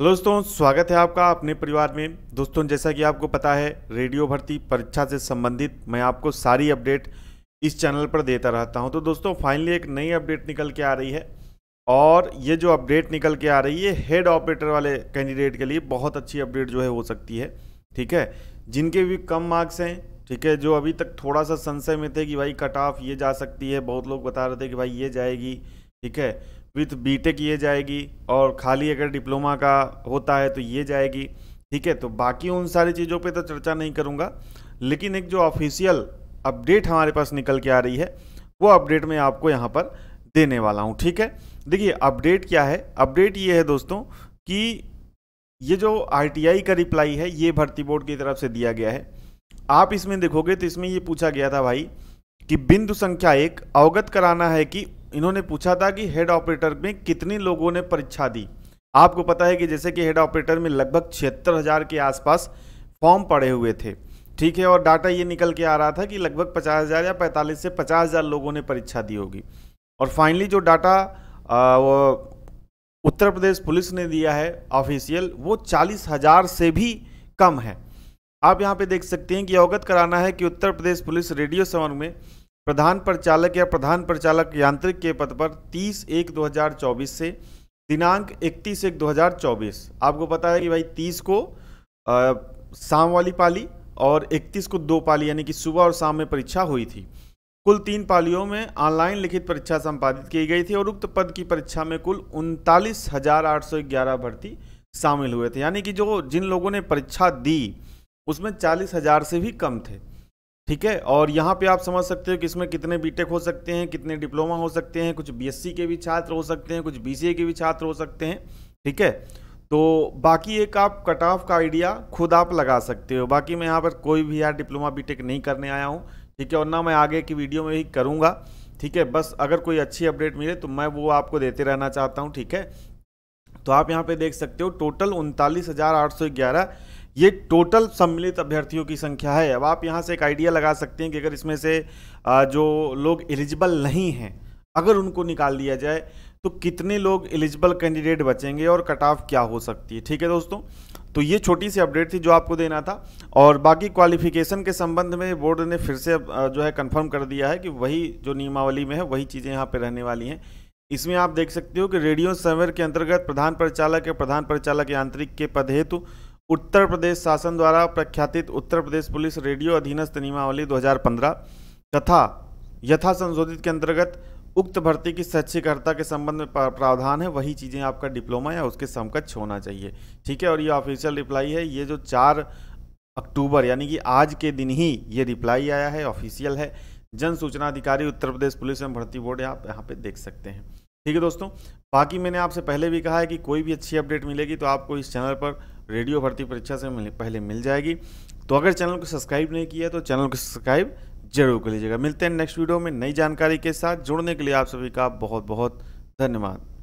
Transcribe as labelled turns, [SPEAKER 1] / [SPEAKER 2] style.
[SPEAKER 1] दोस्तों स्वागत है आपका अपने परिवार में दोस्तों जैसा कि आपको पता है रेडियो भर्ती परीक्षा से संबंधित मैं आपको सारी अपडेट इस चैनल पर देता रहता हूं तो दोस्तों फाइनली एक नई अपडेट निकल के आ रही है और ये जो अपडेट निकल के आ रही है हेड ऑपरेटर वाले कैंडिडेट के लिए बहुत अच्छी अपडेट जो है हो सकती है ठीक है जिनके भी कम मार्क्स हैं ठीक है जो अभी तक थोड़ा सा संशय में थे कि भाई कट ऑफ ये जा सकती है बहुत लोग बता रहे थे कि भाई ये जाएगी ठीक है विथ बीटेक ये जाएगी और खाली अगर डिप्लोमा का होता है तो ये जाएगी ठीक है तो बाकी उन सारी चीज़ों पे तो चर्चा नहीं करूँगा लेकिन एक जो ऑफिशियल अपडेट हमारे पास निकल के आ रही है वो अपडेट मैं आपको यहाँ पर देने वाला हूँ ठीक है देखिए अपडेट क्या है अपडेट ये है दोस्तों कि ये जो आरटीआई का रिप्लाई है ये भर्ती बोर्ड की तरफ से दिया गया है आप इसमें देखोगे तो इसमें ये पूछा गया था भाई कि बिंदु संख्या एक अवगत कराना है कि इन्होंने पूछा था कि हेड ऑपरेटर में कितने लोगों ने परीक्षा दी आपको पता है कि जैसे कि हेड ऑपरेटर में लगभग छिहत्तर हज़ार के आसपास फॉर्म पड़े हुए थे ठीक है और डाटा ये निकल के आ रहा था कि लगभग पचास हज़ार या पैंतालीस से पचास हज़ार लोगों ने परीक्षा दी होगी और फाइनली जो डाटा उत्तर प्रदेश पुलिस ने दिया है ऑफिशियल वो चालीस हज़ार से भी कम है आप यहाँ पे देख सकते हैं कि अवगत कराना है कि उत्तर प्रदेश पुलिस रेडियो समर में प्रधान परिचालक या प्रधान परिचालक यांत्रिक के पद पर 30 एक 2024 से दिनांक 31 एक 2024 आपको पता है कि भाई 30 को शाम वाली पाली और 31 को दो पाली यानी कि सुबह और शाम में परीक्षा हुई थी कुल तीन पालियों में ऑनलाइन लिखित परीक्षा संपादित की गई थी और उक्त पद की परीक्षा में कुल उनतालीस भर्ती शामिल हुए थे यानी कि जो जिन लोगों ने परीक्षा दी उसमें चालीस हजार से भी कम थे ठीक है और यहाँ पे आप समझ सकते हो कि इसमें कितने बीटेक हो सकते हैं कितने डिप्लोमा हो सकते हैं कुछ बीएससी के भी छात्र हो सकते हैं कुछ बीसीए के भी छात्र हो सकते हैं ठीक है तो बाकी एक आप कट ऑफ का आइडिया खुद आप लगा सकते हो बाकी मैं यहाँ पर कोई भी यार डिप्लोमा बीटेक नहीं करने आया हूँ ठीक है और ना मैं आगे की वीडियो में ही करूँगा ठीक है बस अगर कोई अच्छी अपडेट मिले तो मैं वो आपको देते रहना चाहता हूँ ठीक है तो आप यहाँ पे देख सकते हो टोटल उनतालीस हज़ार आठ सौ ग्यारह ये टोटल सम्मिलित अभ्यर्थियों की संख्या है अब आप यहाँ से एक आइडिया लगा सकते हैं कि अगर इसमें से जो लोग एलिजिबल नहीं हैं अगर उनको निकाल दिया जाए तो कितने लोग एलिजिबल कैंडिडेट बचेंगे और कट ऑफ क्या हो सकती है ठीक है दोस्तों तो ये छोटी सी अपडेट थी जो आपको देना था और बाकी क्वालिफिकेशन के संबंध में बोर्ड ने फिर से जो है कंफर्म कर दिया है कि वही जो नियमावली में है वही चीज़ें यहाँ पर रहने वाली हैं इसमें आप देख सकते हो कि रेडियो सर्वर के अंतर्गत प्रधान परिचालक या प्रधान परिचालक यांत्रिक के पद हेतु उत्तर प्रदेश शासन द्वारा प्रख्यातित उत्तर प्रदेश पुलिस रेडियो अधीनस्थ नियमावली 2015 तथा यथा संशोधित के अंतर्गत उक्त भर्ती की शैक्षिकर्ता के संबंध में प्रावधान है वही चीज़ें आपका डिप्लोमा या उसके समकक्ष होना चाहिए ठीक है और ये ऑफिशियल रिप्लाई है ये जो चार अक्टूबर यानी कि आज के दिन ही ये रिप्लाई आया है ऑफिशियल है जन सूचना अधिकारी उत्तर प्रदेश पुलिस एवं भर्ती बोर्ड आप यहाँ पे देख सकते हैं ठीक है दोस्तों बाकी मैंने आपसे पहले भी कहा है कि कोई भी अच्छी अपडेट मिलेगी तो आपको इस चैनल पर रेडियो भर्ती परीक्षा से मिल, पहले मिल जाएगी तो अगर चैनल को सब्सक्राइब नहीं किया तो चैनल को सब्सक्राइब जरूर कर लीजिएगा मिलते हैं नेक्स्ट वीडियो में नई जानकारी के साथ जुड़ने के लिए आप सभी का बहुत बहुत धन्यवाद